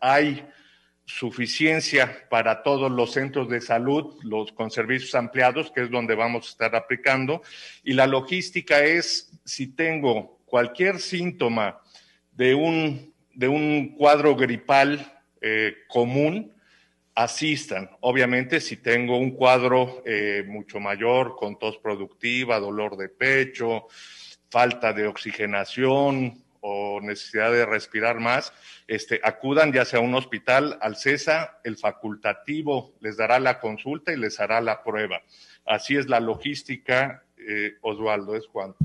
Hay suficiencia para todos los centros de salud, los con servicios ampliados, que es donde vamos a estar aplicando. Y la logística es, si tengo cualquier síntoma de un, cuadro gripal eh, común, asistan. Obviamente, si tengo un cuadro eh, mucho mayor, con tos productiva, dolor de pecho, falta de oxigenación, o necesidad de respirar más, este, acudan ya sea a un hospital, al CESA, el facultativo les dará la consulta y les hará la prueba. Así es la logística, Oswaldo, eh, Osvaldo, es cuanto.